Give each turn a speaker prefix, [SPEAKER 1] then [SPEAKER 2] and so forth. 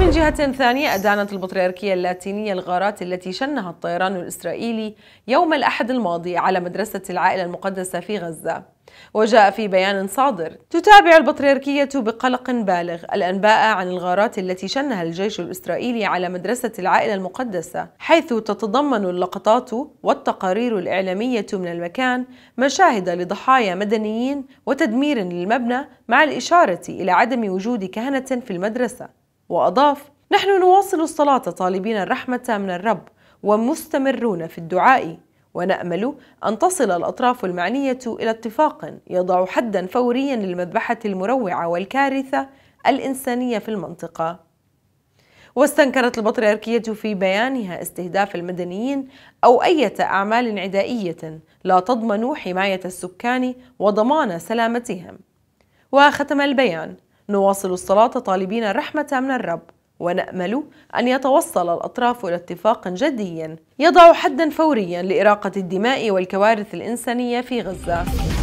[SPEAKER 1] من جهة ثانية أدانت البطريركية اللاتينية الغارات التي شنها الطيران الإسرائيلي يوم الأحد الماضي على مدرسة العائلة المقدسة في غزة وجاء في بيان صادر تتابع البطريركية بقلق بالغ الأنباء عن الغارات التي شنها الجيش الإسرائيلي على مدرسة العائلة المقدسة حيث تتضمن اللقطات والتقارير الإعلامية من المكان مشاهد لضحايا مدنيين وتدمير للمبنى مع الإشارة إلى عدم وجود كهنة في المدرسة وأضاف نحن نواصل الصلاة طالبين الرحمة من الرب ومستمرون في الدعاء ونأمل أن تصل الأطراف المعنية إلى اتفاق يضع حدا فوريا للمذبحة المروعة والكارثة الإنسانية في المنطقة واستنكرت البطريركية في بيانها استهداف المدنيين أو أية أعمال عدائية لا تضمن حماية السكان وضمان سلامتهم وختم البيان نواصل الصلاة طالبين الرحمة من الرب ونأمل أن يتوصل الأطراف إلى اتفاق جدي يضع حدا فوريا لإراقة الدماء والكوارث الإنسانية في غزة